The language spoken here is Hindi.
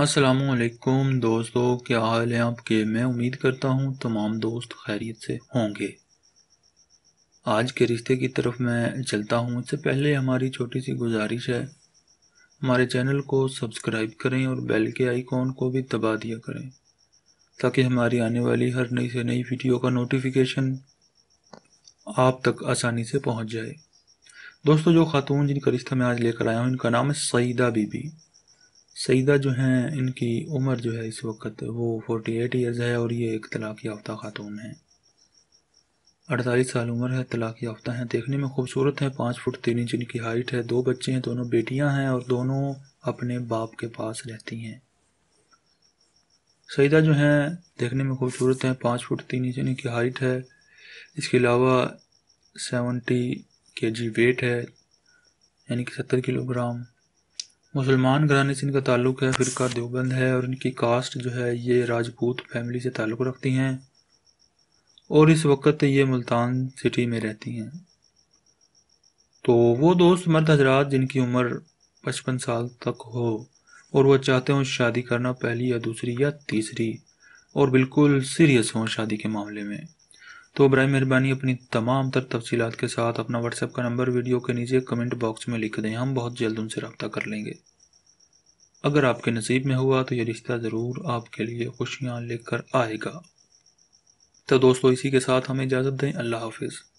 असलकुम दोस्तों क्या हाल है आपके मैं उम्मीद करता हूँ तमाम दोस्त खैरियत से होंगे आज के रिश्ते की तरफ मैं चलता हूँ इससे पहले हमारी छोटी सी गुजारिश है हमारे चैनल को सब्सक्राइब करें और बेल के आइकॉन को भी दबा दिया करें ताकि हमारी आने वाली हर नई से नई वीडियो का नोटिफिकेशन आप तक आसानी से पहुँच जाए दोस्तों जो खातून जिनका रिश्ता मैं आज लेकर आया हूँ इनका नाम है सईदा बीबी सईदा जो हैं इनकी उम्र जो है इस वक्त वो फोर्टी एट ईयर्स है और ये एक तलाक़ याफ्ता खातून है अड़तालीस साल उम्र है तलाक़ याफ्ता हैं देखने में खूबसूरत हैं पाँच फुट तीन इंच इनकी हाइट है दो बच्चे हैं दोनों बेटियां हैं और दोनों अपने बाप के पास रहती हैं सईदा जो हैं देखने में खूबसूरत हैं पाँच फुट तीन इंच इनकी हाइट है इसके अलावा सेवेंटी के जी वेट है यानी कि सत्तर किलोग्राम मुसलमान घराने से इनका ताल्लुक है फिर का देवबंद है और इनकी कास्ट जो है ये राजपूत फैमिली से ताल्लुक़ रखती हैं और इस वक्त ये मुल्तान सिटी में रहती हैं तो वो दोस्त मर्द हजरात जिनकी उम्र पचपन साल तक हो और वह चाहते हों शादी करना पहली या दूसरी या तीसरी और बिल्कुल सीरियस हों शादी के मामले में तो बर मेहरबानी अपनी तमाम तर तफसीत के साथ अपना व्हाट्सएप का नंबर वीडियो के नीचे कमेंट बॉक्स में लिख दें हम बहुत जल्द उनसे रब्ता कर लेंगे अगर आपके नसीब में हुआ तो ये रिश्ता ज़रूर आपके लिए खुशियाँ लेकर आएगा तो दोस्तों इसी के साथ हमें इजाज़त दें अल्लाह हाफिज़